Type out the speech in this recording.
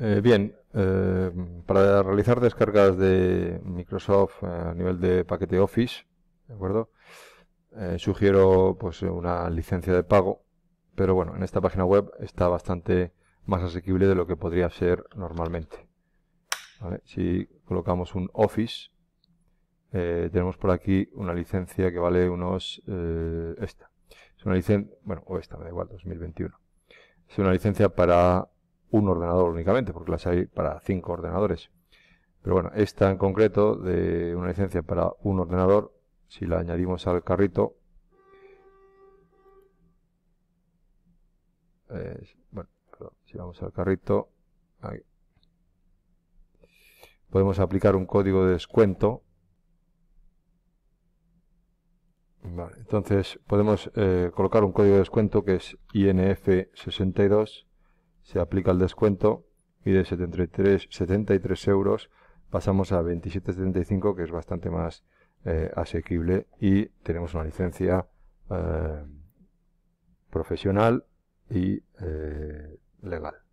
Eh, bien, eh, para realizar descargas de Microsoft eh, a nivel de paquete Office, ¿de acuerdo? sugiero pues una licencia de pago, pero bueno, en esta página web está bastante más asequible de lo que podría ser normalmente. Si colocamos un Office, tenemos por aquí una licencia que vale unos... esta. Es una licencia... bueno, o esta, me da igual, 2021. Es una licencia para un ordenador únicamente, porque las hay para cinco ordenadores. Pero bueno, esta en concreto de una licencia para un ordenador, si la añadimos al carrito, bueno, si vamos al carrito, podemos aplicar un código de descuento. entonces podemos eh, colocar un código de descuento que es INF62 se aplica el descuento y de 73, 73 euros pasamos a 27,75 que es bastante más eh, asequible y tenemos una licencia eh, profesional y eh, legal.